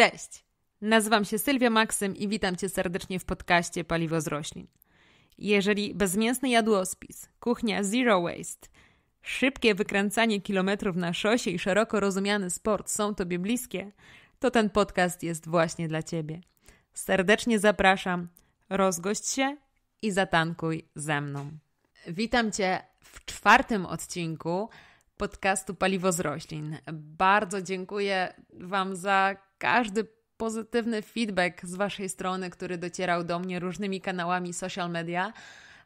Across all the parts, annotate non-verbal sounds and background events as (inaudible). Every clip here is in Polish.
Cześć! Nazywam się Sylwia Maksym i witam Cię serdecznie w podcaście Paliwo z Roślin. Jeżeli bezmięsny jadłospis, kuchnia zero waste, szybkie wykręcanie kilometrów na szosie i szeroko rozumiany sport są Tobie bliskie, to ten podcast jest właśnie dla Ciebie. Serdecznie zapraszam, rozgość się i zatankuj ze mną. Witam Cię w czwartym odcinku podcastu Paliwo z Roślin. Bardzo dziękuję Wam za każdy pozytywny feedback z Waszej strony, który docierał do mnie różnymi kanałami social media.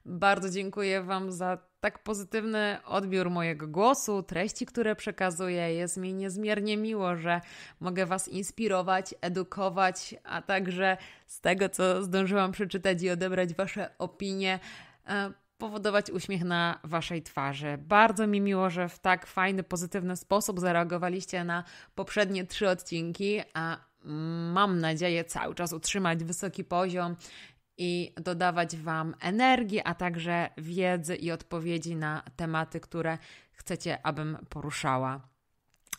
Bardzo dziękuję Wam za tak pozytywny odbiór mojego głosu, treści, które przekazuję. Jest mi niezmiernie miło, że mogę Was inspirować, edukować, a także z tego, co zdążyłam przeczytać i odebrać Wasze opinie e, powodować uśmiech na Waszej twarzy. Bardzo mi miło, że w tak fajny, pozytywny sposób zareagowaliście na poprzednie trzy odcinki, a mam nadzieję cały czas utrzymać wysoki poziom i dodawać Wam energii, a także wiedzy i odpowiedzi na tematy, które chcecie, abym poruszała.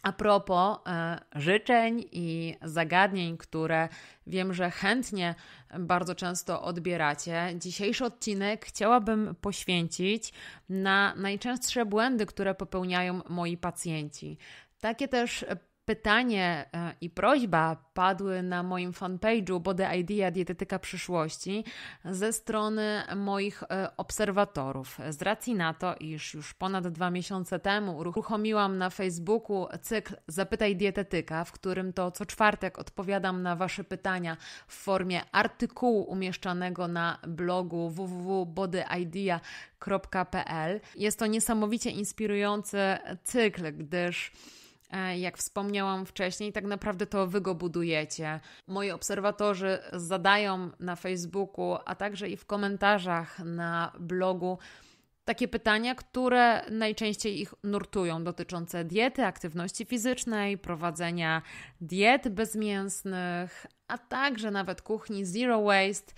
A propos e, życzeń i zagadnień, które wiem, że chętnie bardzo często odbieracie, dzisiejszy odcinek chciałabym poświęcić na najczęstsze błędy, które popełniają moi pacjenci. Takie też pytanie e, i prośba padły na moim fanpage'u Body Idea Dietetyka Przyszłości ze strony moich e, obserwatorów. Z racji na to, iż już ponad dwa miesiące temu uruchomiłam na Facebooku cykl Zapytaj Dietetyka, w którym to co czwartek odpowiadam na Wasze pytania w formie artykułu umieszczanego na blogu www.bodyidea.pl. Jest to niesamowicie inspirujący cykl, gdyż E, jak wspomniałam wcześniej, tak naprawdę to wy go budujecie. Moi obserwatorzy zadają na Facebooku, a także i w komentarzach na blogu takie pytania, które najczęściej ich nurtują, dotyczące diety, aktywności fizycznej, prowadzenia diet bezmięsnych, a także nawet kuchni zero waste.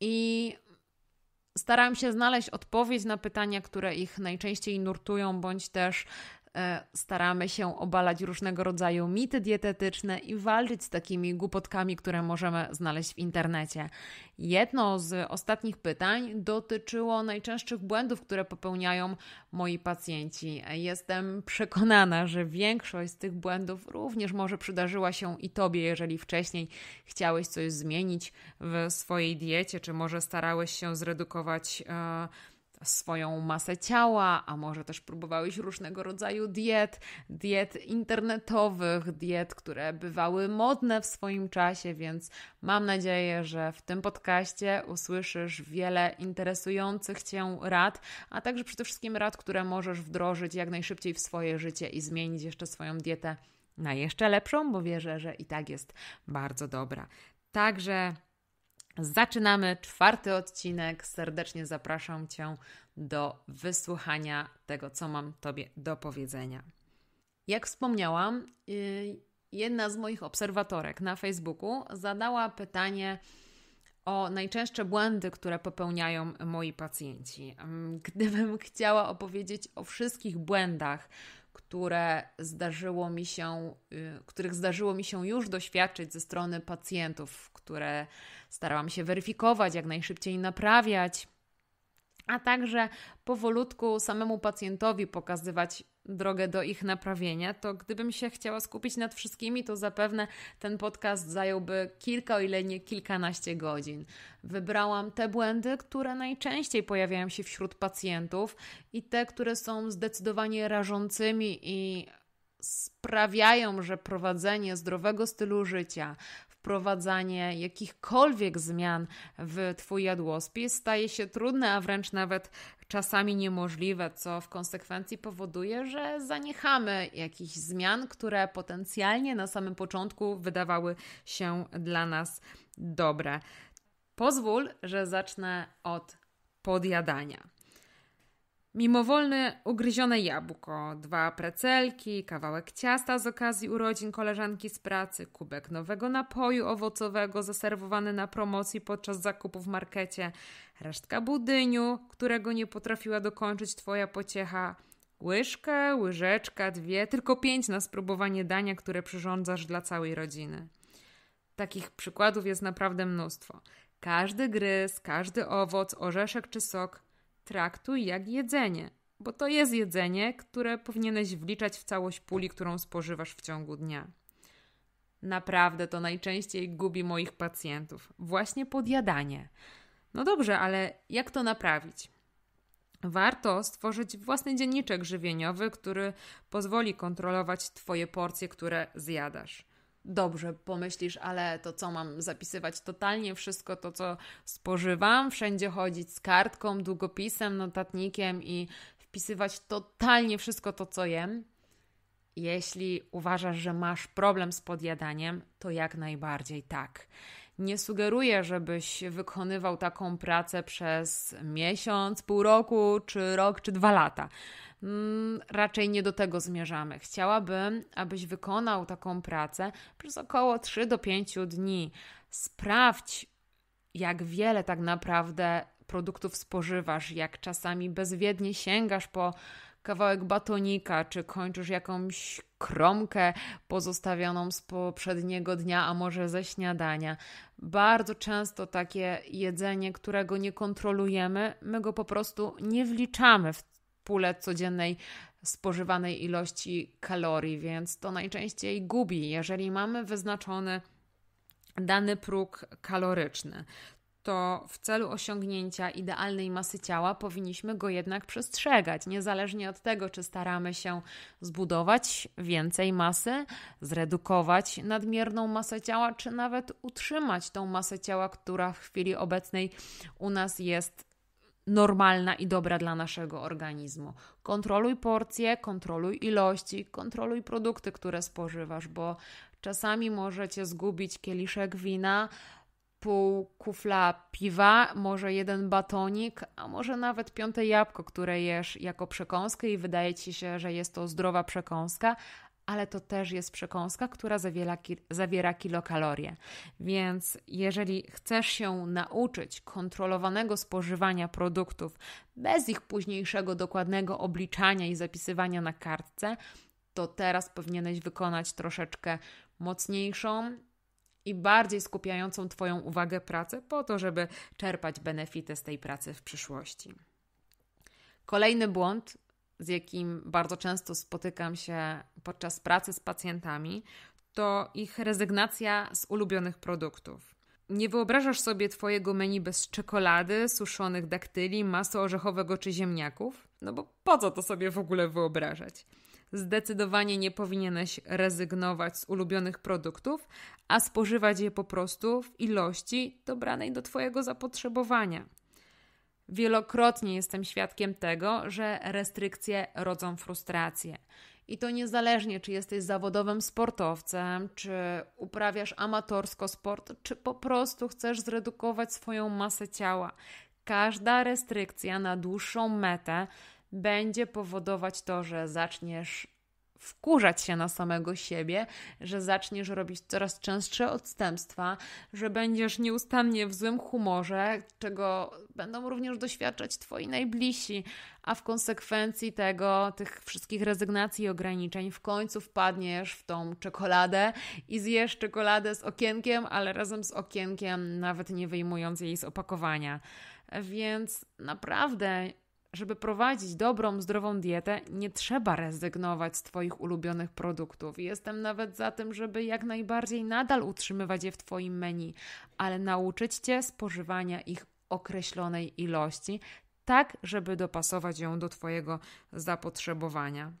I starałam się znaleźć odpowiedź na pytania, które ich najczęściej nurtują, bądź też E, staramy się obalać różnego rodzaju mity dietetyczne i walczyć z takimi głupotkami, które możemy znaleźć w internecie. Jedno z ostatnich pytań dotyczyło najczęstszych błędów, które popełniają moi pacjenci. Jestem przekonana, że większość z tych błędów również może przydarzyła się i tobie, jeżeli wcześniej chciałeś coś zmienić w swojej diecie, czy może starałeś się zredukować. Yy, swoją masę ciała, a może też próbowałeś różnego rodzaju diet, diet internetowych, diet, które bywały modne w swoim czasie, więc mam nadzieję, że w tym podcaście usłyszysz wiele interesujących Cię rad, a także przede wszystkim rad, które możesz wdrożyć jak najszybciej w swoje życie i zmienić jeszcze swoją dietę na jeszcze lepszą, bo wierzę, że i tak jest bardzo dobra. Także Zaczynamy czwarty odcinek. Serdecznie zapraszam Cię do wysłuchania tego, co mam Tobie do powiedzenia. Jak wspomniałam, y, jedna z moich obserwatorek na Facebooku zadała pytanie o najczęstsze błędy, które popełniają moi pacjenci. Mm, gdybym chciała opowiedzieć o wszystkich błędach, które zdarzyło mi się, y, których zdarzyło mi się już doświadczyć ze strony pacjentów, które starałam się weryfikować, jak najszybciej naprawiać, a także powolutku samemu pacjentowi pokazywać, drogę do ich naprawienia, to gdybym się chciała skupić nad wszystkimi, to zapewne ten podcast zająłby kilka, o ile nie kilkanaście godzin. Wybrałam te błędy, które najczęściej pojawiają się wśród pacjentów i te, które są zdecydowanie rażącymi i sprawiają, że prowadzenie zdrowego stylu życia, wprowadzanie jakichkolwiek zmian w Twój jadłospis staje się trudne, a wręcz nawet czasami niemożliwe, co w konsekwencji powoduje, że zaniechamy jakichś zmian, które potencjalnie na samym początku wydawały się dla nas dobre. Pozwól, że zacznę od podjadania. Mimowolne ugryzione jabłko, dwa precelki, kawałek ciasta z okazji urodzin koleżanki z pracy, kubek nowego napoju owocowego zaserwowany na promocji podczas zakupu w markecie, resztka budyniu, którego nie potrafiła dokończyć twoja pociecha, łyżkę, łyżeczka, dwie, tylko pięć na spróbowanie dania, które przyrządzasz dla całej rodziny. Takich przykładów jest naprawdę mnóstwo. Każdy gryz, każdy owoc, orzeszek czy sok – traktuj jak jedzenie, bo to jest jedzenie, które powinieneś wliczać w całość puli, którą spożywasz w ciągu dnia. Naprawdę to najczęściej gubi moich pacjentów właśnie podjadanie. No dobrze, ale jak to naprawić? Warto stworzyć własny dzienniczek żywieniowy, który pozwoli kontrolować Twoje porcje, które zjadasz. Dobrze, pomyślisz, ale to co mam zapisywać? Totalnie wszystko to, co spożywam, wszędzie chodzić z kartką, długopisem, notatnikiem i wpisywać totalnie wszystko to, co jem. Jeśli uważasz, że masz problem z podjadaniem, to jak najbardziej tak. Nie sugeruję, żebyś wykonywał taką pracę przez miesiąc, pół roku, czy rok, czy dwa lata. Mm, raczej nie do tego zmierzamy. Chciałabym, abyś wykonał taką pracę przez około 3 do 5 dni. Sprawdź, jak wiele tak naprawdę produktów spożywasz, jak czasami bezwiednie sięgasz po kawałek batonika, czy kończysz jakąś kromkę pozostawioną z poprzedniego dnia, a może ze śniadania. Bardzo często takie jedzenie, którego nie kontrolujemy, my go po prostu nie wliczamy w pulę codziennej spożywanej ilości kalorii, więc to najczęściej gubi. Jeżeli mamy wyznaczony dany próg kaloryczny, to w celu osiągnięcia idealnej masy ciała powinniśmy go jednak przestrzegać, niezależnie od tego, czy staramy się zbudować więcej masy, zredukować nadmierną masę ciała, czy nawet utrzymać tą masę ciała, która w chwili obecnej u nas jest normalna i dobra dla naszego organizmu. Kontroluj porcje, kontroluj ilości, kontroluj produkty, które spożywasz, bo czasami możecie zgubić kieliszek wina, pół kufla piwa, może jeden batonik, a może nawet piąte jabłko, które jesz jako przekąskę i wydaje ci się, że jest to zdrowa przekąska, ale to też jest przekąska, która zawiera, zawiera kilokalorie. Więc jeżeli chcesz się nauczyć kontrolowanego spożywania produktów bez ich późniejszego dokładnego obliczania i zapisywania na kartce, to teraz powinieneś wykonać troszeczkę mocniejszą i bardziej skupiającą Twoją uwagę pracę, po to, żeby czerpać benefity z tej pracy w przyszłości. Kolejny błąd z jakim bardzo często spotykam się podczas pracy z pacjentami, to ich rezygnacja z ulubionych produktów. Nie wyobrażasz sobie Twojego menu bez czekolady, suszonych daktyli, masła orzechowego czy ziemniaków? No bo po co to sobie w ogóle wyobrażać? Zdecydowanie nie powinieneś rezygnować z ulubionych produktów, a spożywać je po prostu w ilości dobranej do Twojego zapotrzebowania. Wielokrotnie jestem świadkiem tego, że restrykcje rodzą frustrację. I to niezależnie, czy jesteś zawodowym sportowcem, czy uprawiasz amatorsko sport, czy po prostu chcesz zredukować swoją masę ciała. Każda restrykcja na dłuższą metę będzie powodować to, że zaczniesz wkurzać się na samego siebie, że zaczniesz robić coraz częstsze odstępstwa, że będziesz nieustannie w złym humorze, czego będą również doświadczać Twoi najbliżsi, a w konsekwencji tego, tych wszystkich rezygnacji i ograniczeń, w końcu wpadniesz w tą czekoladę i zjesz czekoladę z okienkiem, ale razem z okienkiem, nawet nie wyjmując jej z opakowania. Więc naprawdę żeby prowadzić dobrą, zdrową dietę, nie trzeba rezygnować z Twoich ulubionych produktów. Jestem nawet za tym, żeby jak najbardziej nadal utrzymywać je w Twoim menu, ale nauczyć Cię spożywania ich określonej ilości, tak żeby dopasować ją do Twojego zapotrzebowania.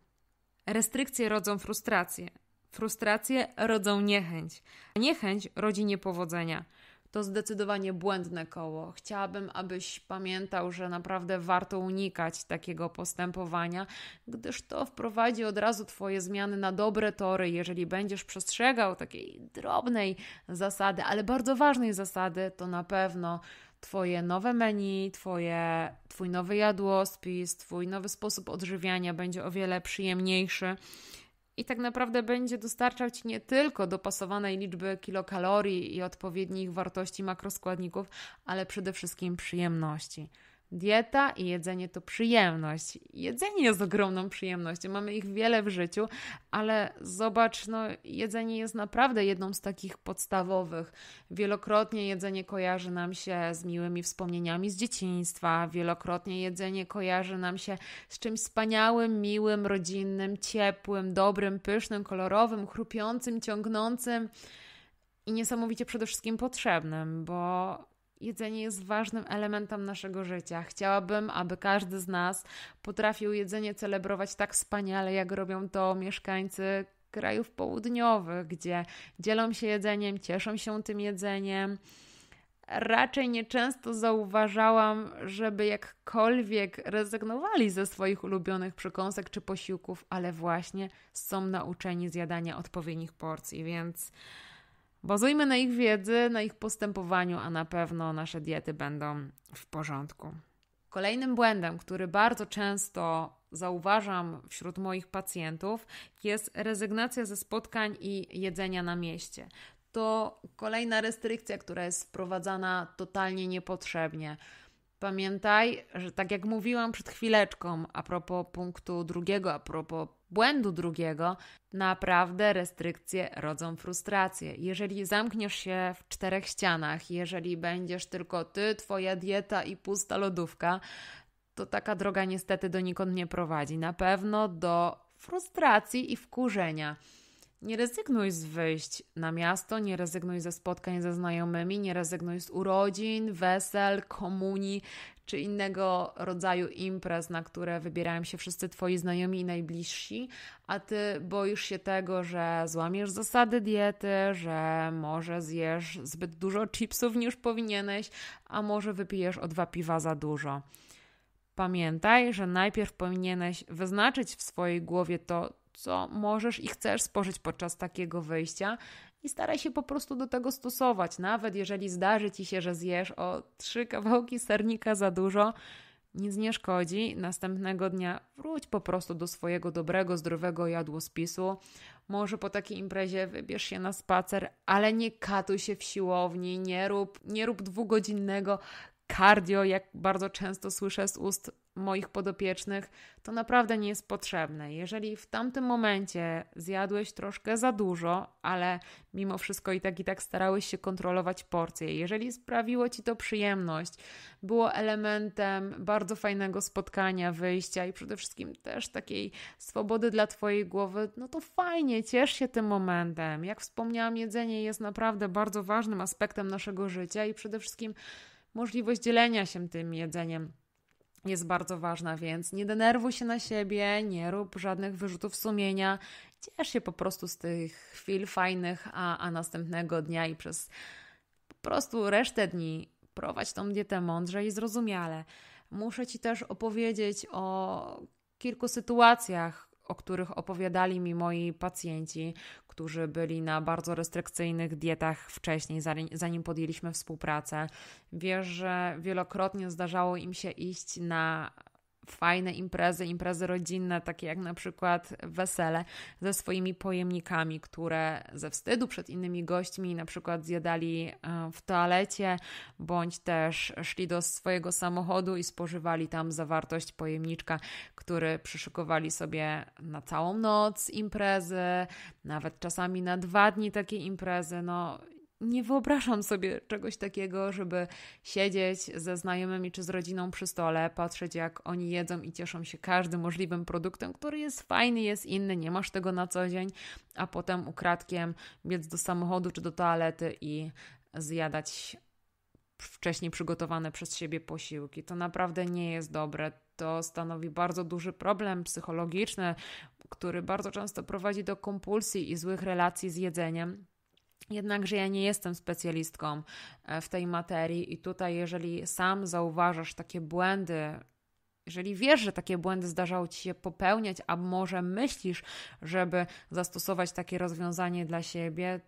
Restrykcje rodzą frustrację. Frustracje rodzą niechęć. Niechęć rodzi niepowodzenia to zdecydowanie błędne koło. Chciałabym, abyś pamiętał, że naprawdę warto unikać takiego postępowania, gdyż to wprowadzi od razu Twoje zmiany na dobre tory, jeżeli będziesz przestrzegał takiej drobnej zasady, ale bardzo ważnej zasady, to na pewno. Twoje nowe menu, twoje, Twój nowy jadłospis, Twój nowy sposób odżywiania będzie o wiele przyjemniejszy i tak naprawdę będzie dostarczał Ci nie tylko dopasowanej liczby kilokalorii i odpowiednich wartości makroskładników, ale przede wszystkim przyjemności. Dieta i jedzenie to przyjemność. Jedzenie jest ogromną przyjemnością, mamy ich wiele w życiu, ale zobacz, no, jedzenie jest naprawdę jedną z takich podstawowych. Wielokrotnie jedzenie kojarzy nam się z miłymi wspomnieniami z dzieciństwa, wielokrotnie jedzenie kojarzy nam się z czymś wspaniałym, miłym, rodzinnym, ciepłym, dobrym, pysznym, kolorowym, chrupiącym, ciągnącym i niesamowicie przede wszystkim potrzebnym, bo Jedzenie jest ważnym elementem naszego życia. Chciałabym, aby każdy z nas potrafił jedzenie celebrować tak wspaniale, jak robią to mieszkańcy krajów południowych, gdzie dzielą się jedzeniem, cieszą się tym jedzeniem. Raczej nieczęsto zauważałam, żeby jakkolwiek rezygnowali ze swoich ulubionych przekąsek czy posiłków, ale właśnie są nauczeni zjadania odpowiednich porcji, więc Bazujmy na ich wiedzy, na ich postępowaniu, a na pewno nasze diety będą w porządku. Kolejnym błędem, który bardzo często zauważam wśród moich pacjentów, jest rezygnacja ze spotkań i jedzenia na mieście. To kolejna restrykcja, która jest wprowadzana totalnie niepotrzebnie. Pamiętaj, że tak jak mówiłam przed chwileczką, a propos punktu drugiego, a propos błędu drugiego, naprawdę restrykcje rodzą frustrację. Jeżeli zamkniesz się w czterech ścianach, jeżeli będziesz tylko ty, twoja dieta i pusta lodówka, to taka droga niestety donikąd nie prowadzi. Na pewno do frustracji i wkurzenia. Nie rezygnuj z wyjść na miasto, nie rezygnuj ze spotkań ze znajomymi, nie rezygnuj z urodzin, wesel, komunii czy innego rodzaju imprez, na które wybierają się wszyscy Twoi znajomi i najbliżsi, a Ty boisz się tego, że złamiesz zasady diety, że może zjesz zbyt dużo chipsów niż powinieneś, a może wypijesz o dwa piwa za dużo. Pamiętaj, że najpierw powinieneś wyznaczyć w swojej głowie to, co możesz i chcesz spożyć podczas takiego wyjścia i staraj się po prostu do tego stosować. Nawet jeżeli zdarzy ci się, że zjesz o trzy kawałki sernika za dużo, nic nie szkodzi. Następnego dnia wróć po prostu do swojego dobrego, zdrowego jadłospisu. Może po takiej imprezie wybierz się na spacer, ale nie katuj się w siłowni, nie rób, nie rób dwugodzinnego cardio, jak bardzo często słyszę z ust moich podopiecznych, to naprawdę nie jest potrzebne. Jeżeli w tamtym momencie zjadłeś troszkę za dużo, ale mimo wszystko i tak i tak starałeś się kontrolować porcje, jeżeli sprawiło ci to przyjemność, było elementem bardzo fajnego spotkania, wyjścia i przede wszystkim też takiej swobody dla twojej głowy, no to fajnie, ciesz się tym momentem. Jak wspomniałam, jedzenie jest naprawdę bardzo ważnym aspektem naszego życia i przede wszystkim możliwość dzielenia się tym jedzeniem jest bardzo ważna, więc nie denerwuj się na siebie, nie rób żadnych wyrzutów sumienia, ciesz się po prostu z tych chwil fajnych, a, a następnego dnia i przez po prostu resztę dni prowadź tą dietę mądrze i zrozumiale. Muszę Ci też opowiedzieć o kilku sytuacjach, o których opowiadali mi moi pacjenci, którzy byli na bardzo restrykcyjnych dietach wcześniej, zanim podjęliśmy współpracę. Wiesz, że wielokrotnie zdarzało im się iść na fajne imprezy, imprezy rodzinne, takie jak na przykład wesele ze swoimi pojemnikami, które ze wstydu przed innymi gośćmi na przykład zjadali e, w toalecie, bądź też szli do swojego samochodu i spożywali tam zawartość pojemniczka, który przyszykowali sobie na całą noc imprezy, nawet czasami na dwa dni takie imprezy. No, nie wyobrażam sobie czegoś takiego, żeby siedzieć ze znajomymi czy z rodziną przy stole, patrzeć jak oni jedzą i cieszą się każdym możliwym produktem, który jest fajny, jest inny, nie masz tego na co dzień, a potem ukradkiem biec do samochodu czy do toalety i zjadać wcześniej przygotowane przez siebie posiłki. To naprawdę nie jest dobre. To stanowi bardzo duży problem psychologiczny, który bardzo często prowadzi do kompulsji i złych relacji z jedzeniem. Jednakże ja nie jestem specjalistką e, w tej materii, i tutaj, jeżeli sam zauważasz takie błędy, jeżeli wiesz, że takie błędy zdarzało ci się popełniać, a może myślisz, żeby zastosować takie rozwiązanie dla siebie,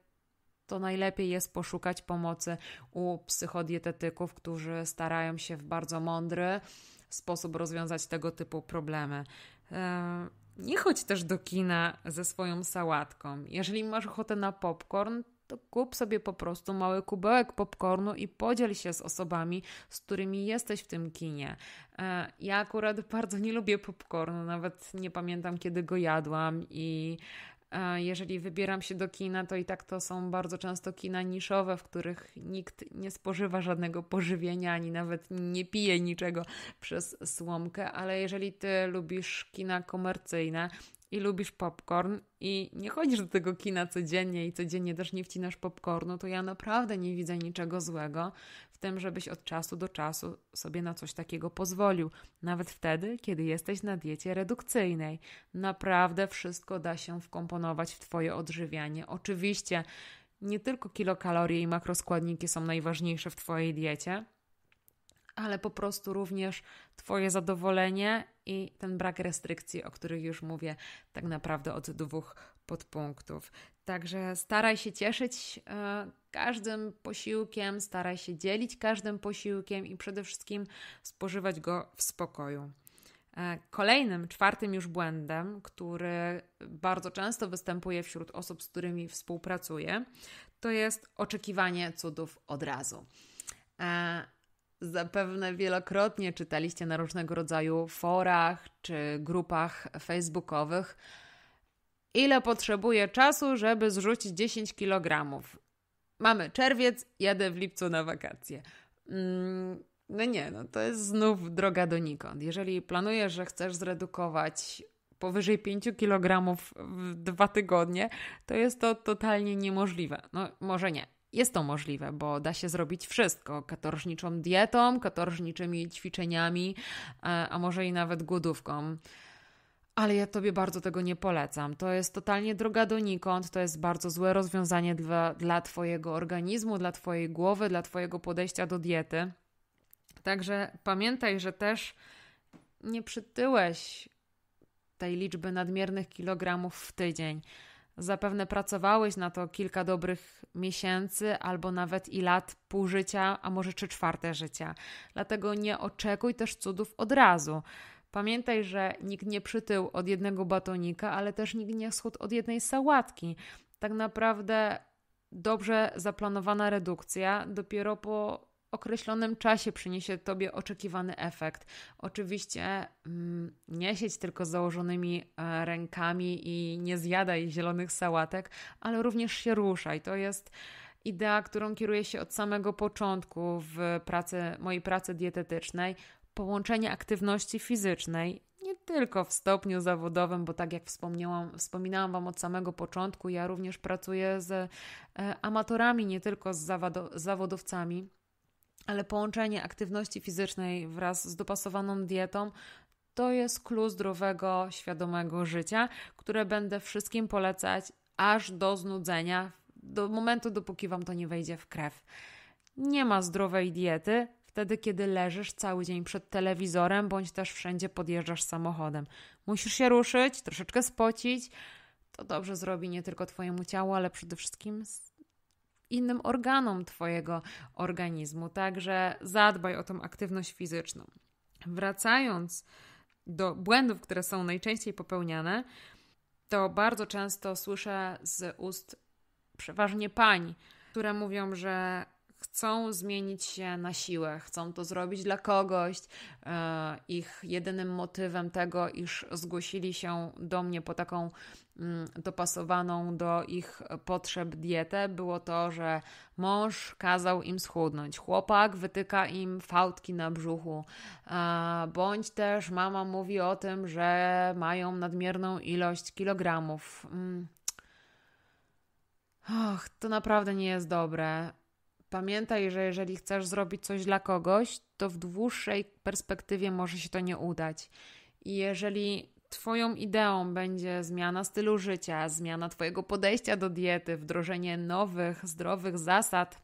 to najlepiej jest poszukać pomocy u psychodietetyków, którzy starają się w bardzo mądry sposób rozwiązać tego typu problemy. E, nie chodź też do kina ze swoją sałatką. Jeżeli masz ochotę na popcorn, to kup sobie po prostu mały kubełek popcornu i podziel się z osobami, z którymi jesteś w tym kinie. E, ja akurat (laughs) bardzo nie lubię popcornu, nawet nie pamiętam kiedy go jadłam i e, jeżeli wybieram się do kina, to i tak to są bardzo często kina niszowe, w których nikt nie spożywa żadnego pożywienia, ani nawet nie pije niczego przez słomkę, ale jeżeli ty lubisz kina komercyjne, i lubisz popcorn i nie chodzisz do tego kina codziennie i codziennie też nie wcinasz popcornu, to ja naprawdę nie widzę niczego złego w tym, żebyś od czasu do czasu sobie na coś takiego pozwolił, nawet wtedy, kiedy jesteś na diecie redukcyjnej. Naprawdę wszystko da się wkomponować w Twoje odżywianie. Oczywiście nie tylko kilokalorie i makroskładniki są najważniejsze w Twojej diecie, ale po prostu również Twoje zadowolenie i ten brak restrykcji, o których już mówię, tak naprawdę od dwóch podpunktów. Także staraj się cieszyć e, każdym posiłkiem, staraj się dzielić każdym posiłkiem i przede wszystkim spożywać go w spokoju. E, kolejnym, czwartym już błędem, który bardzo często występuje wśród osób, z którymi współpracuję, to jest oczekiwanie cudów od razu. E, Zapewne wielokrotnie czytaliście na różnego rodzaju forach czy grupach facebookowych, ile potrzebuje czasu, żeby zrzucić 10 kg. Mamy czerwiec, jadę w lipcu na wakacje. Mm, no nie, no to jest znów droga donikąd. Jeżeli planujesz, że chcesz zredukować powyżej 5 kg w dwa tygodnie, to jest to totalnie niemożliwe. No może nie, jest to możliwe, bo da się zrobić wszystko katorżniczą dietą, katorżniczymi ćwiczeniami, e, a może i nawet głodówką. Ale ja tobie bardzo tego nie polecam. To jest totalnie droga donikąd, to jest bardzo złe rozwiązanie dla, dla twojego organizmu, dla twojej głowy, dla twojego podejścia do diety. Także pamiętaj, że też nie przytyłeś tej liczby nadmiernych kilogramów w tydzień. Zapewne pracowałeś na to kilka dobrych miesięcy, albo nawet i lat, pół życia, a może trzy czwarte życia. Dlatego nie oczekuj też cudów od razu. Pamiętaj, że nikt nie przytył od jednego batonika, ale też nikt nie schudł od jednej sałatki. Tak naprawdę dobrze zaplanowana redukcja dopiero po określonym czasie przyniesie Tobie oczekiwany efekt. Oczywiście mm, nie siedź tylko z założonymi e, rękami i nie zjadaj zielonych sałatek, ale również się ruszaj. To jest idea, którą kieruję się od samego początku w pracy, mojej pracy dietetycznej. Połączenie aktywności fizycznej, nie tylko w stopniu zawodowym, bo tak jak wspomniałam, wspominałam Wam od samego początku, ja również pracuję z e, amatorami, nie tylko z zawodowcami ale połączenie aktywności fizycznej wraz z dopasowaną dietą to jest klucz zdrowego, świadomego życia, które będę wszystkim polecać aż do znudzenia, do momentu, dopóki wam to nie wejdzie w krew. Nie ma zdrowej diety wtedy, kiedy leżysz cały dzień przed telewizorem, bądź też wszędzie podjeżdżasz samochodem. Musisz się ruszyć, troszeczkę spocić. To dobrze zrobi nie tylko Twojemu ciału, ale przede wszystkim innym organom Twojego organizmu. Także zadbaj o tą aktywność fizyczną. Wracając do błędów, które są najczęściej popełniane, to bardzo często słyszę z ust przeważnie pań, które mówią, że chcą zmienić się na siłę, chcą to zrobić dla kogoś. E, ich jedynym motywem tego, iż zgłosili się do mnie po taką mm, dopasowaną do ich potrzeb dietę, było to, że mąż kazał im schudnąć, chłopak wytyka im fałdki na brzuchu, e, bądź też mama mówi o tym, że mają nadmierną ilość kilogramów. Mm. Och, to naprawdę nie jest dobre. Pamiętaj, że jeżeli chcesz zrobić coś dla kogoś, to w dłuższej perspektywie może się to nie udać. I jeżeli Twoją ideą będzie zmiana stylu życia, zmiana Twojego podejścia do diety, wdrożenie nowych, zdrowych zasad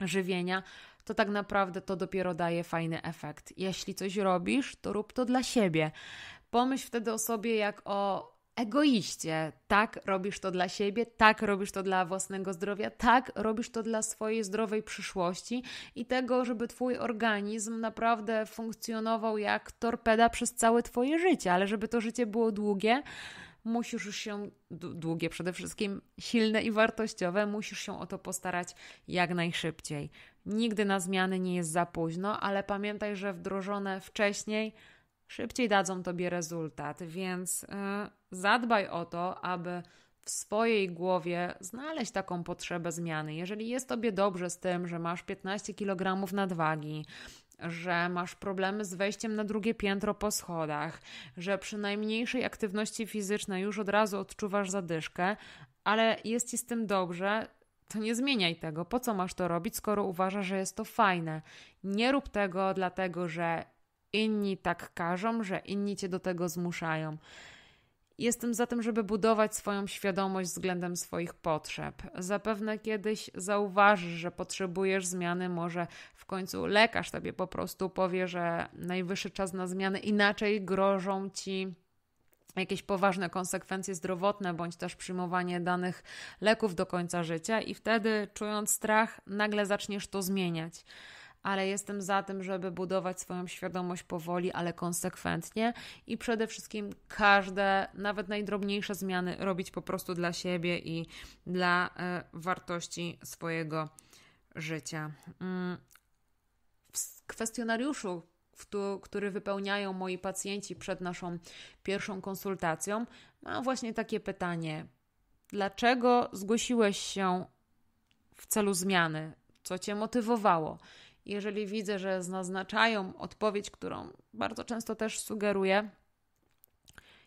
żywienia, to tak naprawdę to dopiero daje fajny efekt. Jeśli coś robisz, to rób to dla siebie. Pomyśl wtedy o sobie jak o egoiście. Tak, robisz to dla siebie, tak, robisz to dla własnego zdrowia, tak, robisz to dla swojej zdrowej przyszłości i tego, żeby Twój organizm naprawdę funkcjonował jak torpeda przez całe Twoje życie, ale żeby to życie było długie. Musisz już się, długie przede wszystkim, silne i wartościowe, musisz się o to postarać jak najszybciej. Nigdy na zmiany nie jest za późno, ale pamiętaj, że wdrożone wcześniej szybciej dadzą tobie rezultat, więc y, zadbaj o to, aby w swojej głowie znaleźć taką potrzebę zmiany. Jeżeli jest tobie dobrze z tym, że masz 15 kg nadwagi, że masz problemy z wejściem na drugie piętro po schodach, że przy najmniejszej aktywności fizycznej już od razu odczuwasz zadyszkę, ale jest ci z tym dobrze, to nie zmieniaj tego. Po co masz to robić, skoro uważasz, że jest to fajne? Nie rób tego dlatego, że inni tak każą, że inni cię do tego zmuszają. Jestem za tym, żeby budować swoją świadomość względem swoich potrzeb. Zapewne kiedyś zauważysz, że potrzebujesz zmiany, może w końcu lekarz tobie po prostu powie, że najwyższy czas na zmiany, inaczej grożą ci jakieś poważne konsekwencje zdrowotne, bądź też przyjmowanie danych leków do końca życia, i wtedy, czując strach, nagle zaczniesz to zmieniać ale jestem za tym, żeby budować swoją świadomość powoli, ale konsekwentnie i przede wszystkim każde, nawet najdrobniejsze zmiany robić po prostu dla siebie i dla e, wartości swojego życia. Mm, w kwestionariuszu tu, który wypełniają moi pacjenci przed naszą pierwszą konsultacją, mam właśnie takie pytanie: dlaczego zgłosiłeś się w celu zmiany? Co cię motywowało? Jeżeli widzę, że zaznaczają odpowiedź, którą bardzo często też sugeruję,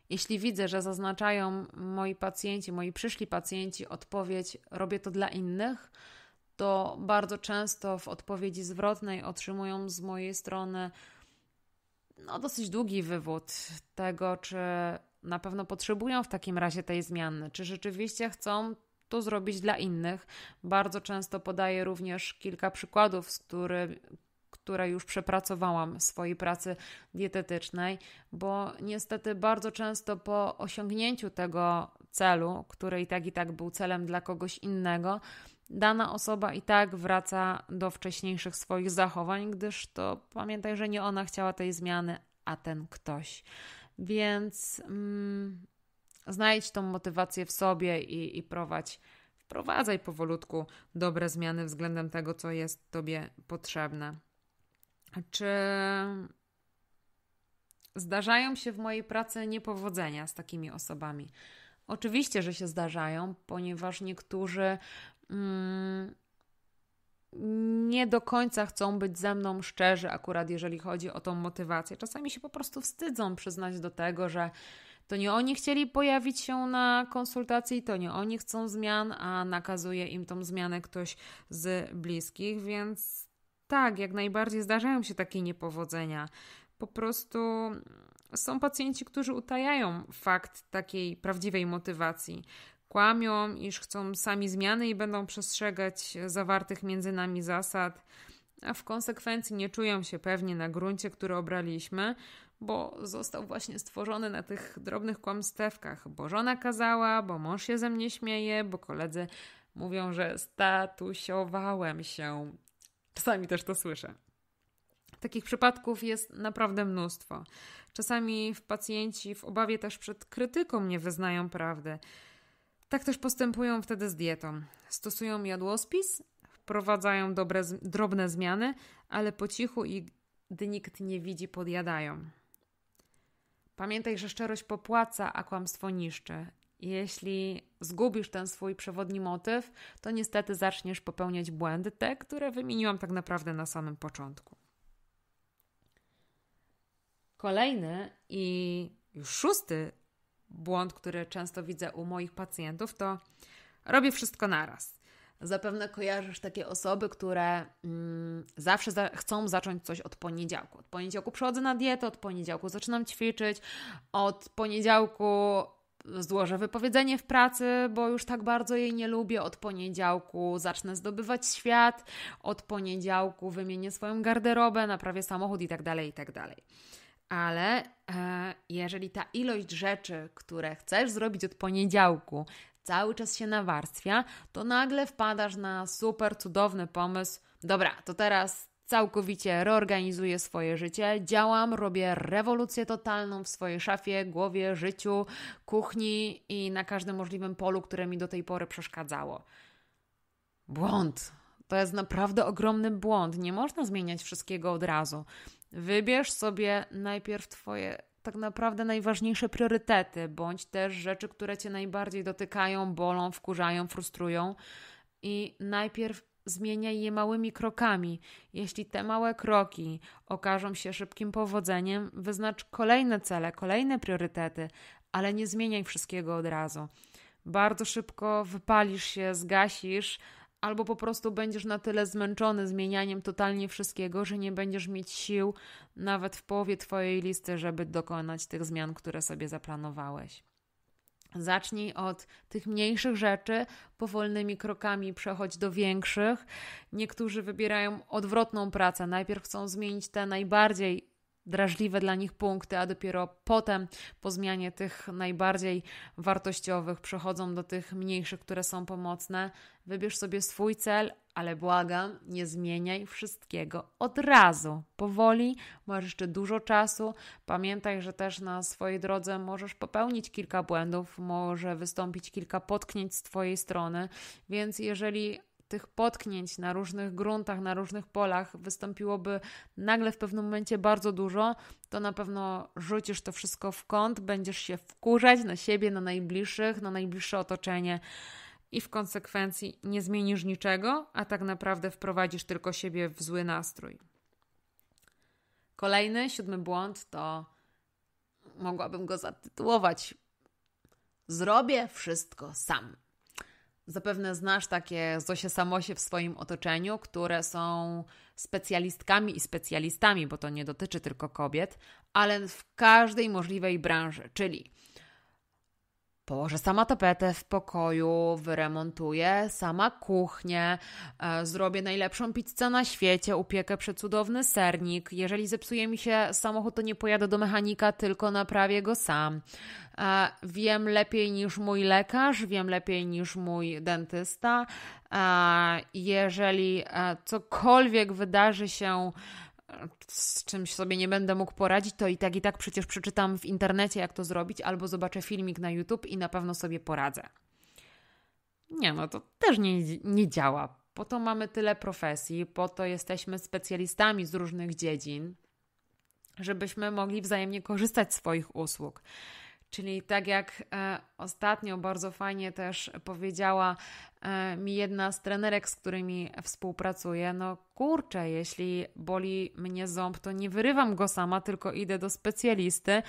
jeśli widzę, że zaznaczają moi pacjenci, moi przyszli pacjenci odpowiedź, robię to dla innych, to bardzo często w odpowiedzi zwrotnej otrzymują z mojej strony no, dosyć długi wywód tego, czy na pewno potrzebują w takim razie tej zmiany, czy rzeczywiście chcą to zrobić dla innych. Bardzo często podaję również kilka przykładów, z których które już przepracowałam w swojej pracy dietetycznej, bo niestety bardzo często po osiągnięciu tego celu, który i tak i tak był celem dla kogoś innego, dana osoba i tak wraca do wcześniejszych swoich zachowań, gdyż to pamiętaj, że nie ona chciała tej zmiany, a ten ktoś. Więc. Mm, Znajdź tą motywację w sobie i, i prowadź, wprowadzaj powolutku dobre zmiany względem tego, co jest Tobie potrzebne. Czy zdarzają się w mojej pracy niepowodzenia z takimi osobami? Oczywiście, że się zdarzają, ponieważ niektórzy mm, nie do końca chcą być ze mną szczerzy, akurat jeżeli chodzi o tą motywację. Czasami się po prostu wstydzą przyznać do tego, że to nie oni chcieli pojawić się na konsultacji, to nie oni chcą zmian, a nakazuje im tą zmianę ktoś z bliskich, więc tak, jak najbardziej zdarzają się takie niepowodzenia. Po prostu mm, są pacjenci, którzy utajają fakt takiej prawdziwej motywacji. Kłamią, iż chcą sami zmiany i będą przestrzegać zawartych między nami zasad, a w konsekwencji nie czują się pewnie na gruncie, który obraliśmy, bo został właśnie stworzony na tych drobnych kłamstewkach, bo żona kazała, bo mąż się ze mnie śmieje, bo koledzy mówią, że statusiowałem się. Czasami też to słyszę. Takich przypadków jest naprawdę mnóstwo. Czasami w pacjenci w obawie też przed krytyką nie wyznają prawdy. Tak też postępują wtedy z dietą. Stosują jadłospis, wprowadzają dobre, drobne zmiany, ale po cichu i gdy nikt nie widzi, podjadają. Pamiętaj, że szczerość popłaca, a kłamstwo niszczy. Jeśli zgubisz ten swój przewodni motyw, to niestety zaczniesz popełniać błędy, te, które wymieniłam tak naprawdę na samym początku. Kolejny i już szósty błąd, który często widzę u moich pacjentów, to robię wszystko naraz. Zapewne kojarzysz takie osoby, które mm, zawsze za chcą zacząć coś od poniedziałku. Od poniedziałku przychodzę na dietę, od poniedziałku zaczynam ćwiczyć, od poniedziałku złożę wypowiedzenie w pracy, bo już tak bardzo jej nie lubię. Od poniedziałku zacznę zdobywać świat, od poniedziałku wymienię swoją garderobę, naprawię samochód i tak dalej, i tak dalej. Ale e, jeżeli ta ilość rzeczy, które chcesz zrobić od poniedziałku, cały czas się nawarstwia, to nagle wpadasz na super cudowny pomysł. Dobra, to teraz całkowicie reorganizuję swoje życie, działam, robię rewolucję totalną w swojej szafie, głowie, życiu, kuchni i na każdym możliwym polu, które mi do tej pory przeszkadzało. Błąd. To jest naprawdę ogromny błąd. Nie można zmieniać wszystkiego od razu. Wybierz sobie najpierw Twoje tak naprawdę najważniejsze priorytety, bądź też rzeczy, które cię najbardziej dotykają, bolą, wkurzają, frustrują. I najpierw zmieniaj je małymi krokami. Jeśli te małe kroki okażą się szybkim powodzeniem, wyznacz kolejne cele, kolejne priorytety, ale nie zmieniaj wszystkiego od razu. Bardzo szybko wypalisz się, zgasisz, albo po prostu będziesz na tyle zmęczony zmienianiem totalnie wszystkiego, że nie będziesz mieć sił nawet w połowie Twojej listy, żeby dokonać tych zmian, które sobie zaplanowałeś. Zacznij od tych mniejszych rzeczy, powolnymi krokami przechodź do większych. Niektórzy wybierają odwrotną pracę. Najpierw chcą zmienić te najbardziej drażliwe dla nich punkty, a dopiero potem po zmianie tych najbardziej wartościowych przechodzą do tych mniejszych, które są pomocne. Wybierz sobie swój cel, ale błagam, nie zmieniaj wszystkiego od razu. Powoli, masz jeszcze dużo czasu. Pamiętaj, że też na swojej drodze możesz popełnić kilka błędów, może wystąpić kilka potknięć z Twojej strony, więc jeżeli tych potknięć na różnych gruntach, na różnych polach wystąpiłoby nagle w pewnym momencie bardzo dużo, to na pewno rzucisz to wszystko w kąt, będziesz się wkurzać na siebie, na najbliższych, na najbliższe otoczenie i w konsekwencji nie zmienisz niczego, a tak naprawdę wprowadzisz tylko siebie w zły nastrój. Kolejny, siódmy błąd to mogłabym go zatytułować: Zrobię wszystko sam. Zapewne znasz takie Zosie Samosie w swoim otoczeniu, które są specjalistkami i specjalistami, bo to nie dotyczy tylko kobiet, ale w każdej możliwej branży, czyli położę sama tapetę w pokoju, wyremontuję sama kuchnię, e, zrobię najlepszą pizzę na świecie, upiekę przecudowny sernik. Jeżeli zepsuje mi się samochód, to nie pojadę do mechanika, tylko naprawię go sam. E, wiem lepiej niż mój lekarz, wiem lepiej niż mój dentysta. E, jeżeli cokolwiek wydarzy się, z czymś sobie nie będę mógł poradzić, to i tak i tak przecież przeczytam w internecie, jak to zrobić, albo zobaczę filmik na YouTube i na pewno sobie poradzę. Nie, no to też nie, nie działa. Po to mamy tyle profesji, po to jesteśmy specjalistami z różnych dziedzin, żebyśmy mogli wzajemnie korzystać z swoich usług. Czyli tak jak e, Ostatnio bardzo fajnie też powiedziała e, mi jedna z trenerek, z którymi współpracuję, no kurczę, jeśli boli mnie ząb, to nie wyrywam go sama, tylko idę do specjalisty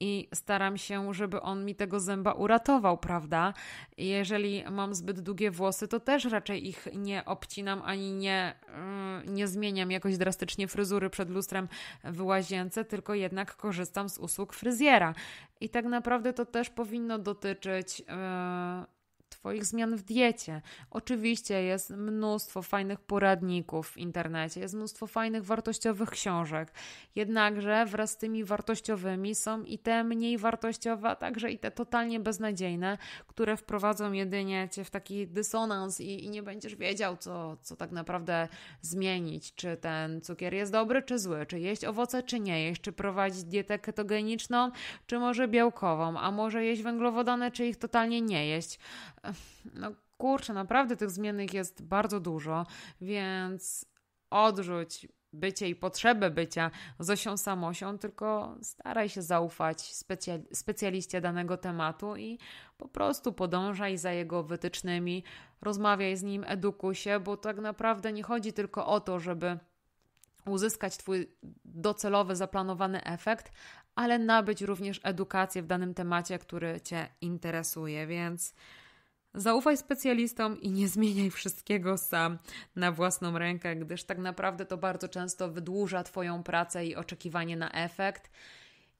i staram się, żeby on mi tego zęba uratował, prawda? Jeżeli mam zbyt długie włosy, to też raczej ich nie obcinam ani nie, mm, nie zmieniam jakoś drastycznie fryzury przed lustrem w łazience, tylko jednak korzystam z usług fryzjera. I tak naprawdę to też powinno dotyczyć dotyczyć e, Twoich zmian w diecie. Oczywiście jest mnóstwo fajnych poradników w internecie, jest mnóstwo fajnych, wartościowych książek. Jednakże wraz z tymi wartościowymi są i te mniej wartościowe, a także i te totalnie beznadziejne, które wprowadzą jedynie Cię w taki dysonans i, i nie będziesz wiedział, co, co tak naprawdę zmienić. Czy ten cukier jest dobry, czy zły, czy jeść owoce, czy nie jeść, czy prowadzić dietę ketogeniczną, czy może białkową, a może jeść węglowodany, czy ich totalnie nie jeść no kurczę, naprawdę tych zmiennych jest bardzo dużo, więc odrzuć bycie i potrzebę bycia Zosią Samosią, tylko staraj się zaufać specja- specjaliście danego tematu i po prostu podążaj za jego wytycznymi, rozmawiaj z nim, edukuj się, bo tak naprawdę nie chodzi tylko o to, żeby uzyskać Twój docelowy, zaplanowany efekt, ale nabyć również edukację w danym temacie, który Cię interesuje, więc Zaufaj specjalistom i nie zmieniaj wszystkiego sam na własną rękę, gdyż tak naprawdę to bardzo często wydłuża Twoją pracę i oczekiwanie na efekt.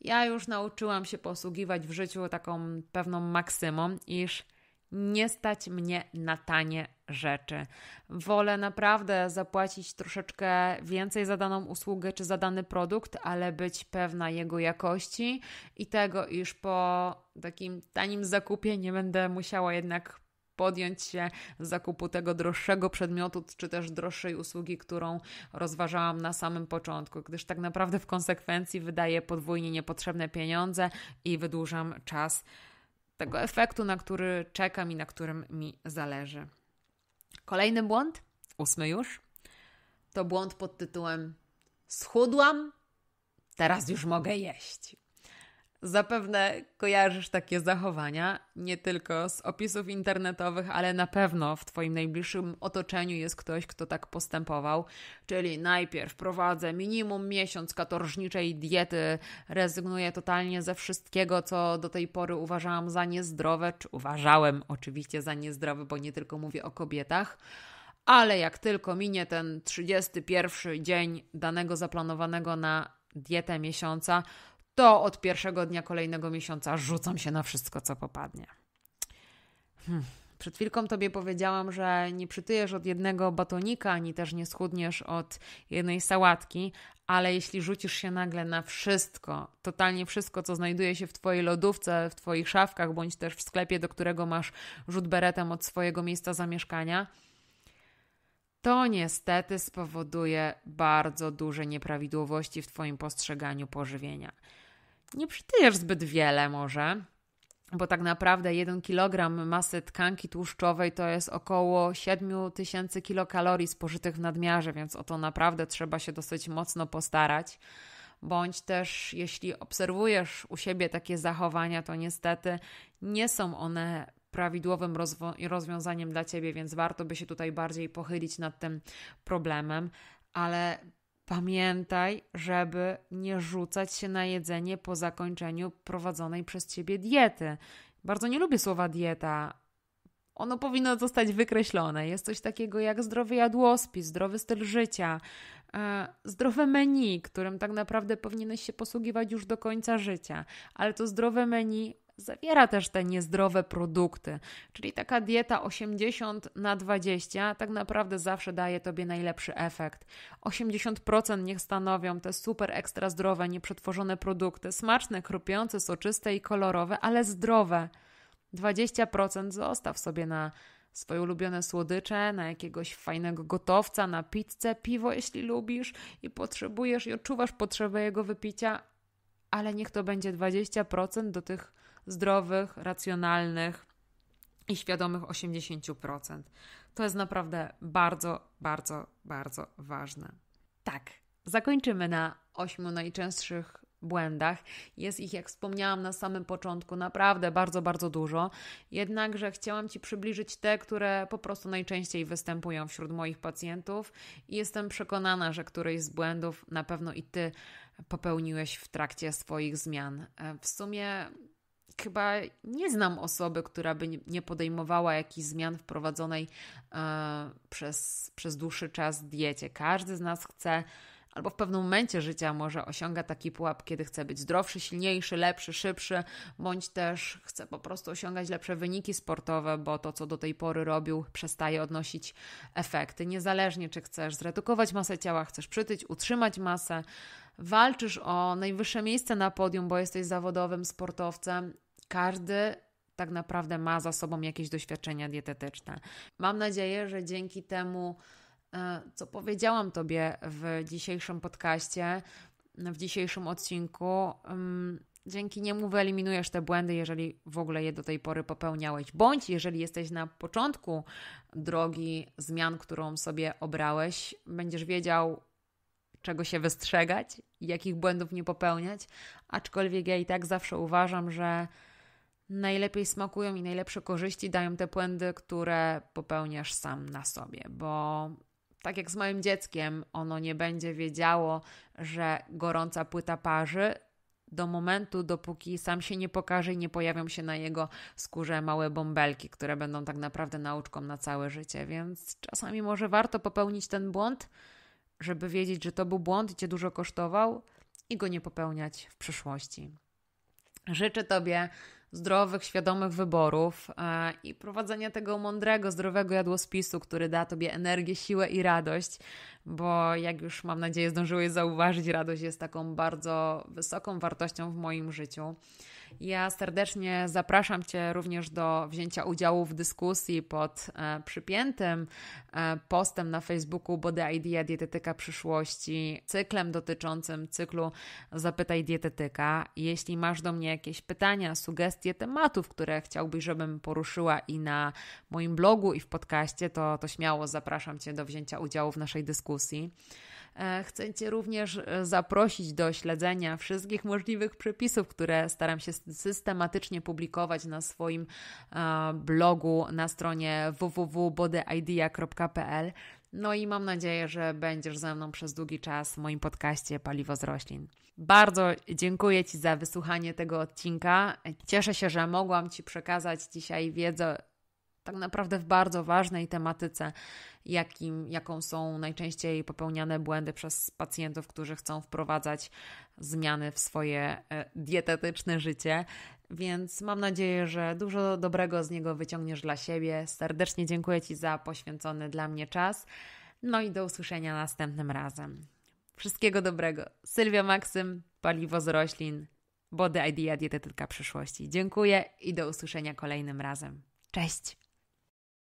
Ja już nauczyłam się posługiwać w życiu taką pewną maksymą, iż nie stać mnie na tanie rzeczy. Wolę naprawdę zapłacić troszeczkę więcej za daną usługę czy za dany produkt, ale być pewna jego jakości i tego, iż po takim tanim zakupie nie będę musiała jednak podjąć się zakupu tego droższego przedmiotu, czy też droższej usługi, którą rozważałam na samym początku, gdyż tak naprawdę w konsekwencji wydaję podwójnie niepotrzebne pieniądze i wydłużam czas tego efektu, na który czekam i na którym mi zależy. Kolejny błąd, ósmy już, to błąd pod tytułem Schudłam, teraz już mogę jeść. Zapewne kojarzysz takie zachowania nie tylko z opisów internetowych, ale na pewno w Twoim najbliższym otoczeniu jest ktoś, kto tak postępował. Czyli najpierw prowadzę minimum miesiąc katorżniczej diety, rezygnuję totalnie ze wszystkiego, co do tej pory uważałam za niezdrowe, czy uważałem oczywiście za niezdrowe, bo nie tylko mówię o kobietach ale jak tylko minie ten 31 dzień danego zaplanowanego na dietę miesiąca, to od pierwszego dnia kolejnego miesiąca rzucam się na wszystko, co popadnie. Hmm. Przed chwilką Tobie powiedziałam, że nie przytyjesz od jednego batonika, ani też nie schudniesz od jednej sałatki, ale jeśli rzucisz się nagle na wszystko, totalnie wszystko, co znajduje się w Twojej lodówce, w Twoich szafkach, bądź też w sklepie, do którego masz rzut beretem od swojego miejsca zamieszkania, to niestety spowoduje bardzo duże nieprawidłowości w Twoim postrzeganiu pożywienia nie przytyjesz zbyt wiele może, bo tak naprawdę 1 kg masy tkanki tłuszczowej to jest około 7000 kilokalorii spożytych w nadmiarze, więc o to naprawdę trzeba się dosyć mocno postarać. Bądź też, jeśli obserwujesz u siebie takie zachowania, to niestety nie są one prawidłowym rozwiązaniem dla ciebie, więc warto by się tutaj bardziej pochylić nad tym problemem. Ale Pamiętaj, żeby nie rzucać się na jedzenie po zakończeniu prowadzonej przez ciebie diety. Bardzo nie lubię słowa dieta. Ono powinno zostać wykreślone. Jest coś takiego jak zdrowy jadłospis, zdrowy styl życia, e, zdrowe menu, którym tak naprawdę powinieneś się posługiwać już do końca życia. Ale to zdrowe menu zawiera też te niezdrowe produkty. Czyli taka dieta 80 na 20 tak naprawdę zawsze daje tobie najlepszy efekt. 80% niech stanowią te super ekstra zdrowe, nieprzetworzone produkty, smaczne, krupiące, soczyste i kolorowe, ale zdrowe. 20% zostaw sobie na swoje ulubione słodycze, na jakiegoś fajnego gotowca, na pizzę, piwo, jeśli lubisz i potrzebujesz i odczuwasz potrzebę jego wypicia, ale niech to będzie 20% do tych zdrowych, racjonalnych i świadomych 80%. To jest naprawdę bardzo, bardzo, bardzo ważne. Tak, zakończymy na ośmiu najczęstszych błędach. Jest ich, jak wspomniałam na samym początku, naprawdę bardzo, bardzo dużo. Jednakże chciałam Ci przybliżyć te, które po prostu najczęściej występują wśród moich pacjentów i jestem przekonana, że któryś z błędów na pewno i Ty popełniłeś w trakcie swoich zmian. E, w sumie chyba nie znam osoby, która by nie podejmowała jakichś zmian wprowadzonej e, przez, przez dłuższy czas diecie. Każdy z nas chce albo w pewnym momencie życia może osiąga taki pułap, kiedy chce być zdrowszy, silniejszy, lepszy, szybszy, bądź też chce po prostu osiągać lepsze wyniki sportowe, bo to, co do tej pory robił, przestaje odnosić efekty. Niezależnie, czy chcesz zredukować masę ciała, chcesz przytyć, utrzymać masę, walczysz o najwyższe miejsce na podium, bo jesteś zawodowym sportowcem, każdy tak naprawdę ma za sobą jakieś doświadczenia dietetyczne. Mam nadzieję, że dzięki temu, e, co powiedziałam Tobie w dzisiejszym podcaście, w dzisiejszym odcinku, mm, dzięki niemu wyeliminujesz te błędy, jeżeli w ogóle je do tej pory popełniałeś, bądź jeżeli jesteś na początku drogi zmian, którą sobie obrałeś, będziesz wiedział, czego się wystrzegać, jakich błędów nie popełniać, aczkolwiek ja i tak zawsze uważam, że najlepiej smakują i najlepsze korzyści dają te błędy, które popełniasz sam na sobie, bo tak jak z moim dzieckiem, ono nie będzie wiedziało, że gorąca płyta parzy do momentu, dopóki sam się nie pokaże i nie pojawią się na jego skórze małe bąbelki, które będą tak naprawdę nauczką na całe życie. Więc czasami może warto popełnić ten błąd, żeby wiedzieć, że to był błąd i cię dużo kosztował i go nie popełniać w przyszłości. Życzę Tobie zdrowych, świadomych wyborów e, i prowadzenia tego mądrego, zdrowego jadłospisu, który da Tobie energię, siłę i radość, bo jak już mam nadzieję zdążyłeś zauważyć, radość jest taką bardzo wysoką wartością w moim życiu. Ja serdecznie zapraszam Cię również do wzięcia udziału w dyskusji pod e, przypiętym e, postem na Facebooku Body Idea Dietetyka Przyszłości, cyklem dotyczącym cyklu Zapytaj Dietetyka. Jeśli masz do mnie jakieś pytania, sugestie tematów, które chciałbyś, żebym poruszyła i na moim blogu, i w podcaście, to, to śmiało zapraszam Cię do wzięcia udziału w naszej dyskusji. E, chcę Cię również e, zaprosić do śledzenia wszystkich możliwych przepisów, które staram się systematycznie publikować na swoim e, blogu na stronie www.bodyidea.pl. No i mam nadzieję, że będziesz ze mną przez długi czas w moim podcaście Paliwo z roślin. Bardzo dziękuję Ci za wysłuchanie tego odcinka. Cieszę się, że mogłam Ci przekazać dzisiaj wiedzę tak naprawdę w bardzo ważnej tematyce, jakim, jaką są najczęściej popełniane błędy przez pacjentów, którzy chcą wprowadzać zmiany w swoje e, dietetyczne życie. Więc mam nadzieję, że dużo dobrego z niego wyciągniesz dla siebie. Serdecznie dziękuję Ci za poświęcony dla mnie czas. No i do usłyszenia następnym razem. Wszystkiego dobrego. Sylwia Maksym, paliwo z roślin, Body Idea Dietetyka Przyszłości. Dziękuję i do usłyszenia kolejnym razem. Cześć!